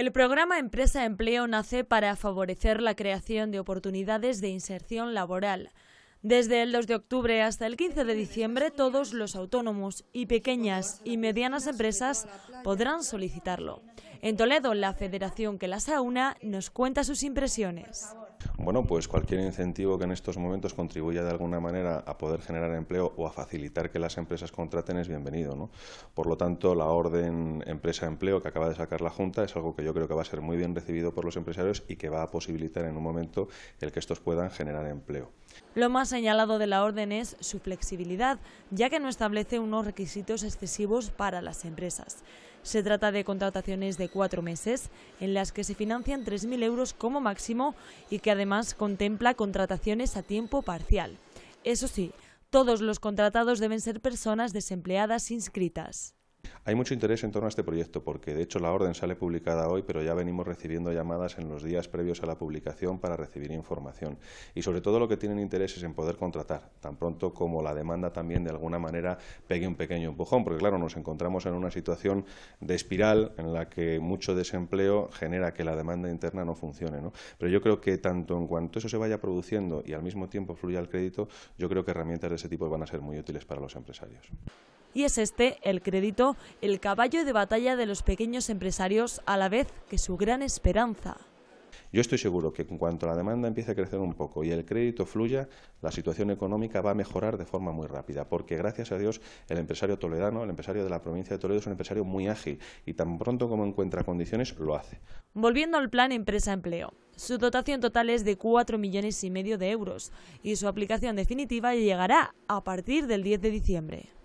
El programa Empresa Empleo nace para favorecer la creación de oportunidades de inserción laboral. Desde el 2 de octubre hasta el 15 de diciembre, todos los autónomos y pequeñas y medianas empresas podrán solicitarlo. En Toledo, la federación que las aúna nos cuenta sus impresiones. Bueno, pues cualquier incentivo que en estos momentos contribuya de alguna manera a poder generar empleo o a facilitar que las empresas contraten es bienvenido. ¿no? Por lo tanto, la orden empresa-empleo que acaba de sacar la Junta es algo que yo creo que va a ser muy bien recibido por los empresarios y que va a posibilitar en un momento el que estos puedan generar empleo. Lo más señalado de la orden es su flexibilidad, ya que no establece unos requisitos excesivos para las empresas. Se trata de contrataciones de cuatro meses en las que se financian 3.000 euros como máximo y que además contempla contrataciones a tiempo parcial. Eso sí, todos los contratados deben ser personas desempleadas inscritas. Hay mucho interés en torno a este proyecto porque, de hecho, la orden sale publicada hoy, pero ya venimos recibiendo llamadas en los días previos a la publicación para recibir información. Y sobre todo lo que tienen interés es en poder contratar, tan pronto como la demanda también de alguna manera pegue un pequeño empujón, porque claro, nos encontramos en una situación de espiral en la que mucho desempleo genera que la demanda interna no funcione. ¿no? Pero yo creo que tanto en cuanto eso se vaya produciendo y al mismo tiempo fluya el crédito, yo creo que herramientas de ese tipo van a ser muy útiles para los empresarios. Y es este el crédito, el caballo de batalla de los pequeños empresarios, a la vez que su gran esperanza. Yo estoy seguro que en cuanto la demanda empiece a crecer un poco y el crédito fluya, la situación económica va a mejorar de forma muy rápida, porque gracias a Dios el empresario toledano, el empresario de la provincia de Toledo es un empresario muy ágil y tan pronto como encuentra condiciones lo hace. Volviendo al plan empresa-empleo. Su dotación total es de 4 millones y medio de euros y su aplicación definitiva llegará a partir del 10 de diciembre.